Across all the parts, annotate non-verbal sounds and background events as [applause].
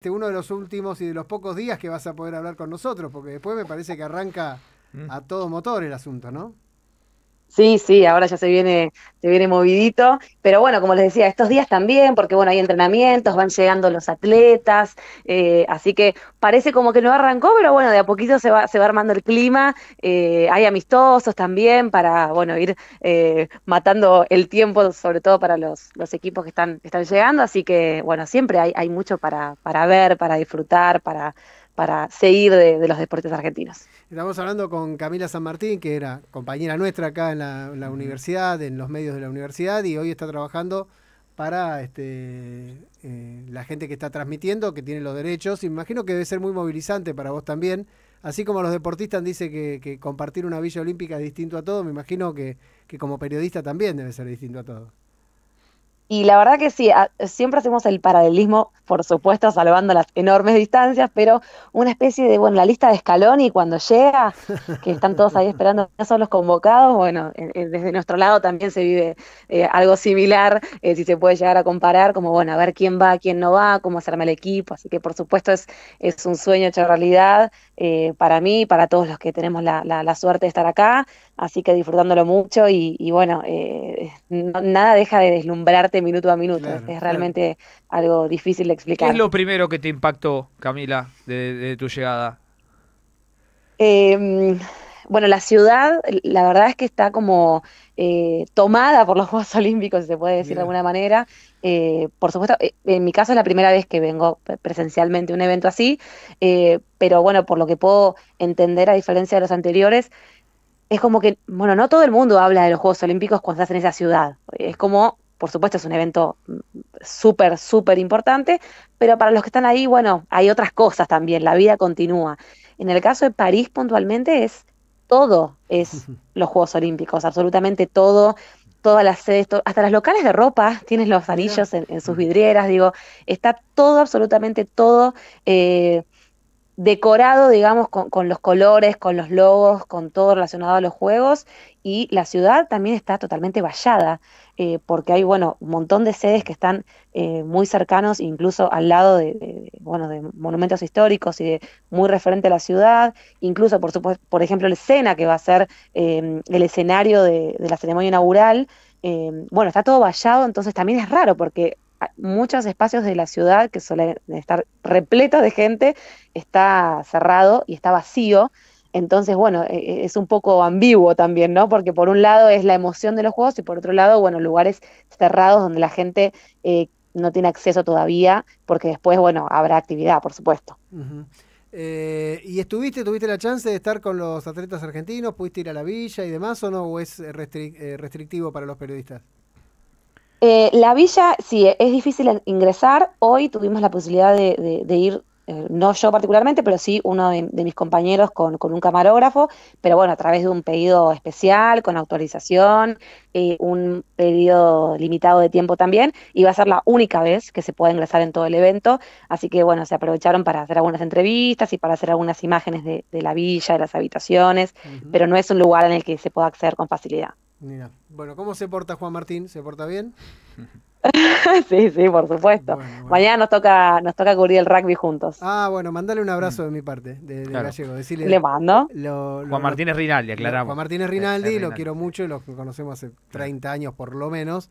Este, uno de los últimos y de los pocos días que vas a poder hablar con nosotros, porque después me parece que arranca mm. a todo motor el asunto, ¿no? Sí, sí, ahora ya se viene, se viene movidito. Pero bueno, como les decía, estos días también, porque bueno, hay entrenamientos, van llegando los atletas, eh, así que parece como que no arrancó, pero bueno, de a poquito se va, se va armando el clima. Eh, hay amistosos también para, bueno, ir eh, matando el tiempo, sobre todo para los, los equipos que están, están llegando. Así que bueno, siempre hay, hay mucho para, para ver, para disfrutar, para para seguir de, los deportes argentinos. Estamos hablando con Camila San Martín, que era compañera nuestra acá en la, universidad, en los medios de la universidad, y hoy está trabajando para este, eh, la gente que está transmitiendo, que tiene los derechos. imagino que debe ser muy movilizante para vos también. Así como los deportistas dicen que, compartir una villa olímpica es distinto a todo, me imagino que como periodista también debe ser distinto a todo. Y la verdad que sí, siempre hacemos el paralelismo, por supuesto, salvando las enormes distancias, pero una especie de, bueno, la lista de escalón y cuando llega, que están todos ahí esperando, ya son los convocados, bueno, eh, eh, desde nuestro lado también se vive eh, algo similar, si se puede llegar a comparar, como, bueno, a ver quién va, quién no va, cómo hacerme el equipo, así que por supuesto es, es un sueño hecho realidad, eh, para mí y para todos los que tenemos la, la, suerte de estar acá, así que disfrutándolo mucho y, bueno, eh, nada deja de deslumbrarte minuto a minuto, es, realmente algo difícil de explicar. ¿Qué es lo primero que te impactó, Camila, de, de tu llegada? Eh, bueno, la ciudad, la verdad es que está como eh, tomada por los [laughs] Juegos Olímpicos, si se puede decir de alguna manera. Eh, por supuesto, eh, en mi caso es la primera vez que vengo presencialmente a un evento así, pero bueno, por lo que puedo entender, a diferencia de los anteriores, es como que, bueno, no todo el mundo habla de los Juegos Olímpicos cuando estás en esa ciudad. Es como, por supuesto, es un evento mm, súper, súper importante, pero para los que están ahí, bueno, hay otras cosas también, la vida continúa. En el caso de París puntualmente es todo es los Juegos Olímpicos, absolutamente todo, todas las sedes, hasta las locales de ropa tienen los anillos en, sus vidrieras, digo, está todo, absolutamente todo. Eh, decorado, digamos, con, los colores, con los logos, con todo relacionado a los juegos. Y la ciudad también está totalmente vallada, eh, porque hay, bueno, un montón de sedes que están eh, muy cercanos, incluso al lado de, bueno, de monumentos históricos y muy referente a la ciudad. Incluso, por supuesto, por ejemplo, el Sena, que va a ser em, el escenario de, la ceremonia inaugural. Em, bueno, está todo vallado, entonces también es raro porque muchos espacios de la ciudad que suelen estar repletos de gente, está cerrado y está vacío. Entonces, bueno, e, e, es un poco ambiguo también, ¿no? Porque por un lado es la emoción de los juegos y por otro lado, bueno, lugares cerrados donde la gente eh, no tiene acceso todavía, porque después, bueno, habrá actividad, por supuesto. Eh, ¿Y estuviste, tuviste la chance de estar con los atletas argentinos? ¿Pudiste ir a la villa y demás o no? ¿O es eh, restrictivo para los periodistas? Eh, la villa, sí, e-, es difícil ingresar. Hoy tuvimos la posibilidad de, ir, eh, no yo particularmente, pero sí uno de, mis compañeros con, un camarógrafo, pero bueno, a través de un pedido especial, con autorización, un pedido limitado de tiempo también, y va a ser la única vez que se puede ingresar en todo el evento. Así que bueno, se aprovecharon para hacer algunas entrevistas y para hacer algunas imágenes de, la villa, de las habitaciones, pero no es un lugar en el que se pueda acceder con facilidad. Mira, bueno, ¿cómo se porta Juan Martín? ¿Se porta bien? [laughs] sí, sí, por supuesto. Mañana nos toca, nos toca cubrir el rugby juntos. Ah, bueno, mandale un abrazo de mi parte, de, gallego. Decirle, Le mando. Juan Martínez Rinaldi, aclaramos. Juan Martínez Rinaldi, es, Rinaldi, lo quiero mucho, lo conocemos hace 30 años por lo menos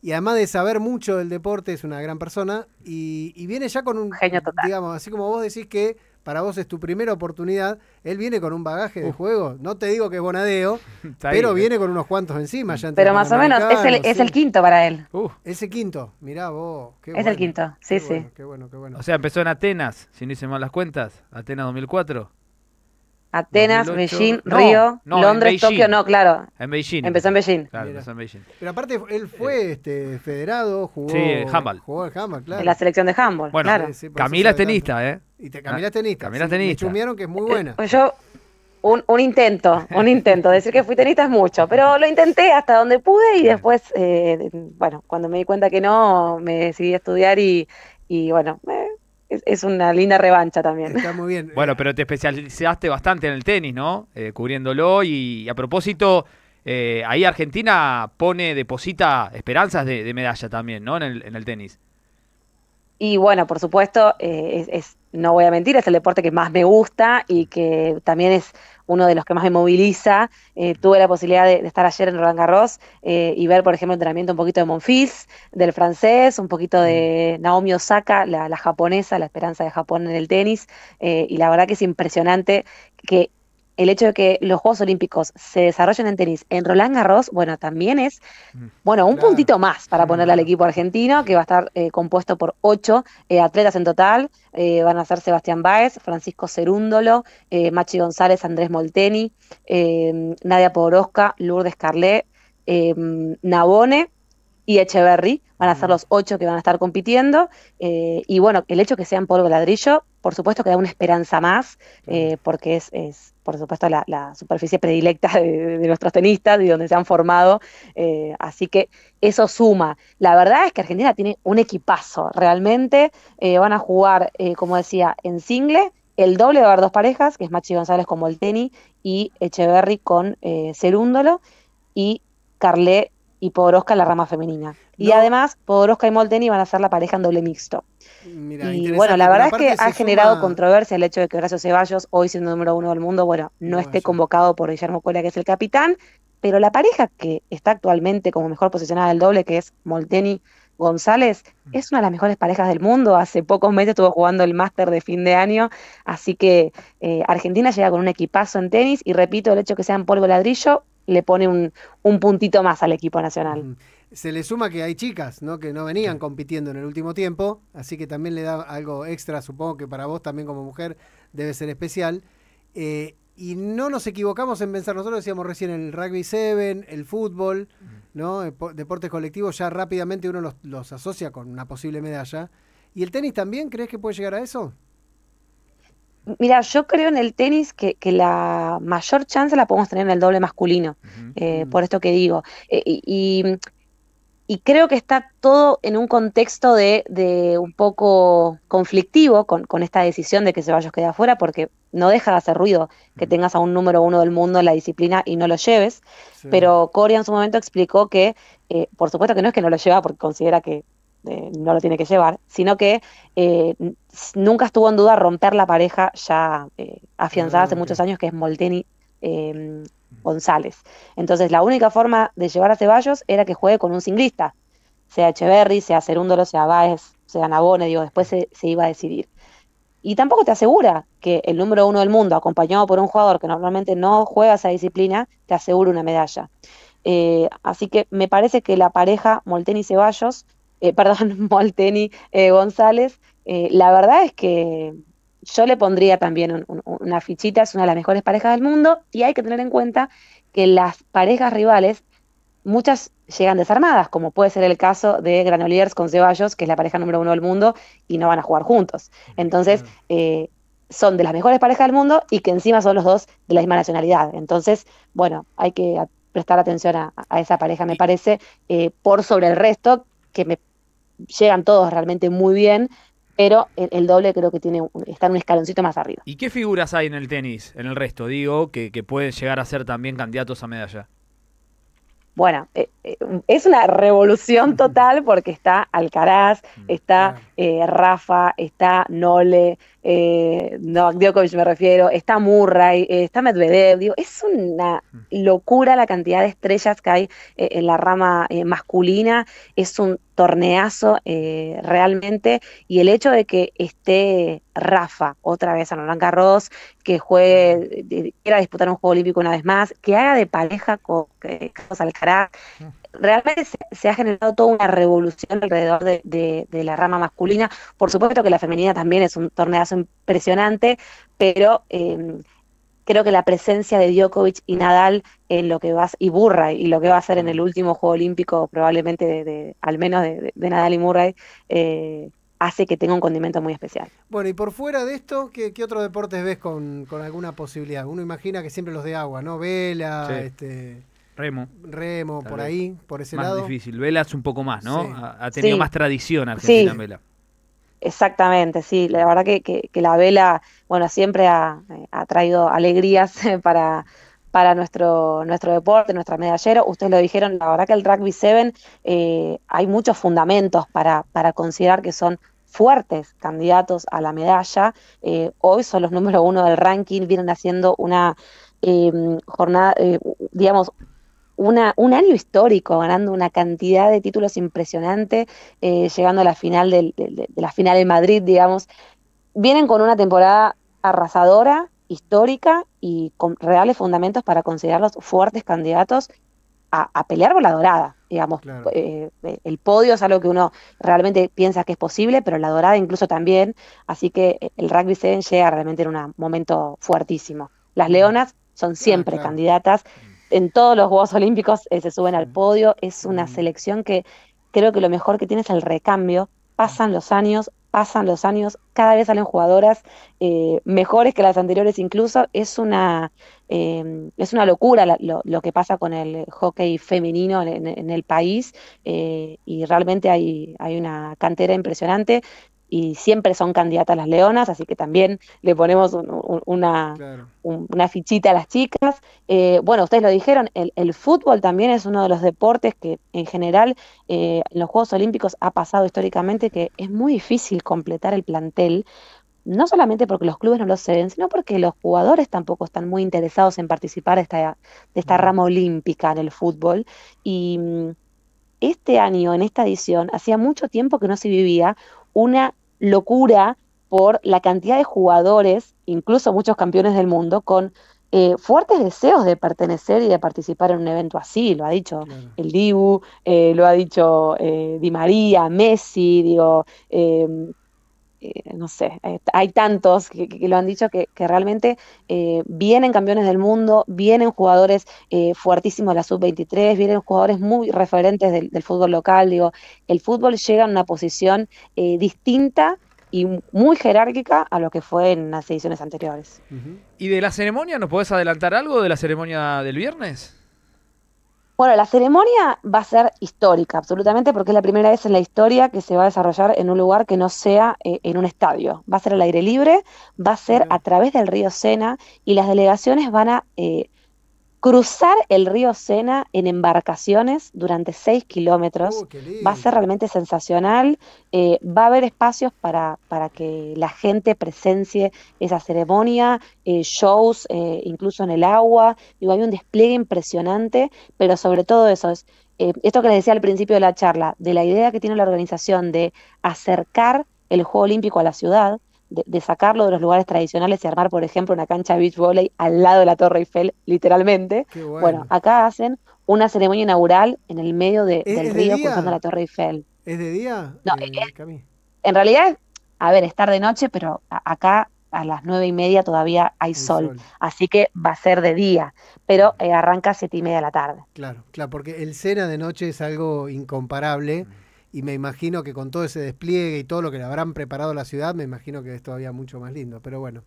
y además de saber mucho del deporte, es una gran persona y, viene ya con un, Genio digamos, así como vos decís que para vos es tu primera oportunidad, él viene con un bagaje de juego, no te digo que es bonadeo, [laughs] pero ¿eh? viene con unos cuantos encima. pero más o menos es el, es el quinto para él. ese quinto, mirá vos. Qué es el quinto, sí, sí. qué bueno, qué bueno. O sea, empezó en Atenas, si no hice mal las cuentas, Atenas 2004. Atenas, Beijing, Río, Londres, Tokio, no, claro. En Beijing. Empezó en Beijing. Claro, empezó en Beijing. Pero aparte él fue eh, este, federado, jugó. Sí, en handball. Jugó en handball, claro. En la selección de handball, bueno, claro. Camila es tenista, ¿eh? Y Camila es tenista. Camila es tenista. Me que es muy buena. Eh, yo, un, un, intento, un intento. Decir que fui tenista es mucho, pero lo intenté hasta donde pude y después, eh, bueno, cuando me di cuenta que no, me decidí a estudiar y, y bueno, me es, una linda revancha también. Está muy bien. Bueno, pero te especializaste bastante en el tenis, ¿no? Eh, cubriéndolo y, a propósito, eh, ahí Argentina pone, deposita esperanzas de, medalla también, ¿no? En el, tenis. Y bueno, por supuesto, eh, es, no voy a mentir, es el deporte que más me gusta y que también es uno de los que más me moviliza. Eh, tuve la posibilidad de, estar ayer en Roland Garros eh, y ver, por ejemplo, el entrenamiento un poquito de Monfils, del francés, un poquito de mm. Naomi Osaka, la, japonesa, la esperanza de Japón en el tenis. Eh, y la verdad que es impresionante que el hecho de que los Juegos Olímpicos se desarrollen en tenis en Roland Garros, bueno, también es, mm, bueno, un puntito más para ponerle al equipo argentino, que va a estar eh, compuesto por ocho eh, atletas en total. Eh, van a ser Sebastián Báez, Francisco Cerúndolo, Machi González, Andrés Molteni, Nadia Poroska, Lourdes Carlet, Nabone y Echeverry, van a ser los ocho que van a estar compitiendo. Eh, y bueno, el hecho que sean polvo ladrillo, por supuesto que da una esperanza más, eh, porque es, por supuesto, la, superficie predilecta de, nuestros tenistas y donde se han formado. Eh, así que eso suma. La verdad es que Argentina tiene un equipazo, realmente. van a jugar, como decía, en single. El doble va a haber dos parejas, que es Machi González con Volteni, y Echeverry con Cerúndolo. Y Carlé y Podoroska en la rama femenina. Y además, Podoroska y Molteni van a ser la pareja en doble mixto. y bueno, la verdad es que ha generado controversia el hecho de que Horacio Ceballos, hoy siendo número uno del mundo, bueno, no, esté convocado por Guillermo Cola, que es el capitán, pero la pareja que está actualmente como mejor posicionada del doble, que es Molteni González, mm. es una de las mejores parejas del mundo. Hace pocos meses estuvo jugando el máster de fin de año, así que eh, Argentina llega con un equipazo en tenis y repito, el hecho de que sean polvo ladrillo le pone un, un puntito más al equipo nacional. Se le suma que hay chicas, ¿no? Que no venían compitiendo en el último tiempo, así que también le da algo extra, supongo que para vos también como mujer debe ser especial. Eh, y no nos equivocamos en pensar, nosotros decíamos recién el rugby 7, el fútbol, ¿no? Deportes colectivos, ya rápidamente uno los, los asocia con una posible medalla. ¿Y el tenis también crees que puede llegar a eso? Mira, yo creo en el tenis que, la mayor chance la podemos tener en el doble masculino, eh, mm. por esto que digo. Eh, y, creo que está todo en un contexto de, un poco conflictivo con, esta decisión de que Ceballos quede afuera, porque no deja de hacer ruido que tengas a un número uno del mundo en la disciplina y no lo lleves. Pero Coria en su momento explicó que, eh, por supuesto que no es que no lo lleva porque considera que eh, no lo tiene que llevar, sino que eh, nunca estuvo en duda romper la pareja ya eh, afianzada hace muchos años, que es Molteni González. Entonces, la única forma de llevar a Ceballos era que juegue con un singlista, sea Echeverry, sea Cerúndolo, sea Baez sea Nabone, digo, después se, iba a decidir. Y tampoco te asegura que el número uno del mundo, acompañado por un jugador que normalmente no juega esa disciplina, te asegure una medalla. así que me parece que la pareja Molteni Ceballos eh, perdón, [laughs] Molteni eh, González, eh, la verdad es que yo le pondría también una fichita, es una de las mejores parejas del mundo y hay que tener en cuenta que las parejas rivales, muchas llegan desarmadas, como puede ser el caso de Granoliers con Ceballos, que es la pareja número uno del mundo y no van a jugar juntos. Mm, Entonces, son de las mejores parejas del mundo y que encima son los dos de la misma nacionalidad. Entonces, bueno, hay que prestar atención a, a esa pareja, me parece, por sobre el resto, que me llegan todos realmente muy bien, pero el, doble creo que tiene está en un escaloncito más arriba. ¿Y qué figuras hay en el tenis, en el resto, digo, que, que pueden llegar a ser también candidatos a medalla? Bueno, eh, eh, es una revolución total porque está Alcaraz, mm, está eh, Rafa, está Nole, eh, Novak Djokovic me refiero, está Murray, eh, está Medvedev, es una locura la cantidad de estrellas que hay eh, en la rama eh, masculina, es un torneazo realmente, y el hecho de que esté Rafa otra vez a Roland Garros, que juegue, quiera disputar un juego olímpico una vez más, que haga de pareja con Carlos Alcaraz, mm realmente se, ha generado toda una revolución alrededor de, la rama masculina. Por supuesto que la femenina también es un torneazo impresionante, pero em, creo que la presencia de Djokovic y Nadal en lo que va y Burray y lo que va a ser en el último Juego Olímpico, probablemente de, al menos de, Nadal y Murray, eh, hace que tenga un condimento muy especial. Bueno, y por fuera de esto, ¿qué, otros deportes ves con, alguna posibilidad? Uno imagina que siempre los de agua, ¿no? Vela, este... Remo. Remo, por ahí, por ese lado. Más difícil. Vela es un poco más, ¿no? Ha, tenido más tradición Argentina sí. Vela. Exactamente, sí. La verdad que, que, la vela, bueno, siempre ha, traído alegrías [laughs] para, para nuestro, nuestro deporte, nuestra medallero. Ustedes lo dijeron, la verdad que el rugby Seven eh, hay muchos fundamentos para, para considerar que son fuertes candidatos a la medalla. Eh, hoy son los número uno del ranking, vienen haciendo una eh, jornada, digamos, un año histórico, ganando una cantidad de títulos impresionante, eh, llegando a la final de, la final en Madrid, digamos. Vienen con una temporada arrasadora, histórica y con reales fundamentos para considerarlos fuertes candidatos a, pelear por la dorada. Digamos, eh, eh, el podio es algo que uno realmente piensa que es posible, pero la dorada incluso también. Así que el rugby se llega realmente en un momento fuertísimo. Las leonas son ah, siempre candidatas en todos los Juegos Olímpicos eh, se suben al podio. Es una mm. selección que creo que lo mejor que tiene es el recambio. Pasan los años, pasan los años, cada vez salen jugadoras eh, mejores que las anteriores incluso. Es una, em, es una locura lo, que pasa con el hockey femenino en, el país eh, y realmente hay, hay, una cantera impresionante y siempre son candidatas las leonas, así que también le ponemos una, una, fichita a las chicas. Eh, bueno, ustedes lo dijeron, el, fútbol también es uno de los deportes que en general eh, en los Juegos Olímpicos ha pasado históricamente que es muy difícil completar el plantel. No solamente porque los clubes no lo ceden, sino porque los jugadores tampoco están muy interesados en participar de esta, de esta mm. rama olímpica en el fútbol. Y mm, este año, en esta edición, hacía mucho tiempo que no se vivía una locura por la cantidad de jugadores, incluso muchos campeones del mundo, con eh, fuertes deseos de pertenecer y de participar en un evento así, lo ha dicho el Dibu, eh, lo ha dicho eh, Di María, Messi, digo, eh, no sé, eh, hay tantos que, lo han dicho que, realmente eh, vienen campeones del mundo, vienen jugadores fuertísimos de la sub-23, vienen jugadores muy referentes del, fútbol local. Digo, el fútbol llega a una posición distinta y muy jerárquica a lo que fue en las ediciones anteriores. ¿Y de la ceremonia nos podés adelantar algo de la ceremonia del viernes? Bueno, la ceremonia va a ser histórica, absolutamente, porque es la primera vez en la historia que se va a desarrollar en un lugar que no sea eh, en un estadio. Va a ser al aire libre, va a ser a través del río Sena y las delegaciones van a eh, Cruzar el río Sena en embarcaciones durante 6 kilómetros oh, va a ser realmente sensacional. Eh, va a haber espacios para, que la gente presencie esa ceremonia, eh, shows eh, incluso en el agua. Digo, haber un despliegue impresionante, pero sobre todo eso es esto que les decía al principio de la charla, de la idea que tiene la organización de acercar el Juego Olímpico a la ciudad, de, sacarlo de los lugares tradicionales y armar, por ejemplo, una cancha de beach volley al lado de la Torre Eiffel, literalmente. Bueno. acá hacen una ceremonia inaugural en el medio del río de cruzando la Torre Eiffel. ¿Es de día? No, eh, en realidad, a ver, es tarde noche, pero acá a las nueve y media todavía hay sol, así que va a ser de día, pero eh, arranca a siete y media de la tarde. Claro, claro, porque el cena de noche es algo incomparable. Mm y me imagino que con todo ese despliegue y todo lo que le habrán preparado la ciudad, me imagino que es todavía mucho más lindo. Pero bueno,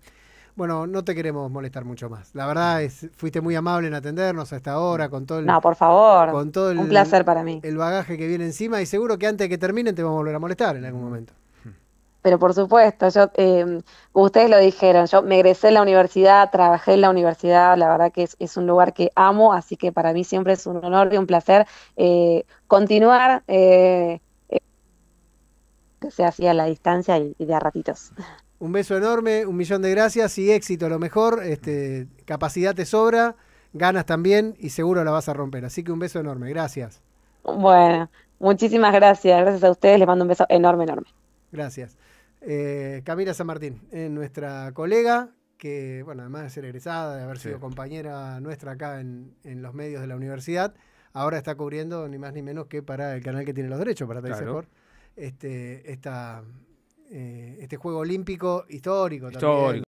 bueno, no te queremos molestar mucho más. La verdad fuiste muy amable en atendernos hasta ahora con todo el, No, por favor. Con todo un placer para mí. El bagaje que viene encima y seguro que antes de que terminen te vamos a volver a molestar en algún mm. momento. Pero por supuesto, yo em, ustedes lo dijeron, yo me egresé en la universidad, trabajé en la universidad, la verdad que es, un lugar que amo, así que para mí siempre es un honor y un placer eh, continuar eh, que se hacía a la distancia y, de a ratitos. Un beso enorme, un millón de gracias y éxito, a lo mejor. Este, capacidad te sobra, ganas también y seguro la vas a romper. Así que un beso enorme, gracias. Bueno, muchísimas gracias. Gracias a ustedes, les mando un beso enorme, enorme. Gracias. Eh, Camila San Martín, eh, nuestra colega, que, bueno, además de ser egresada, de haber sido compañera nuestra acá en, los medios de la universidad, ahora está cubriendo ni más ni menos que para el canal que tiene los derechos, para tener claro este, esta, eh, este juego olímpico histórico, histórico. También.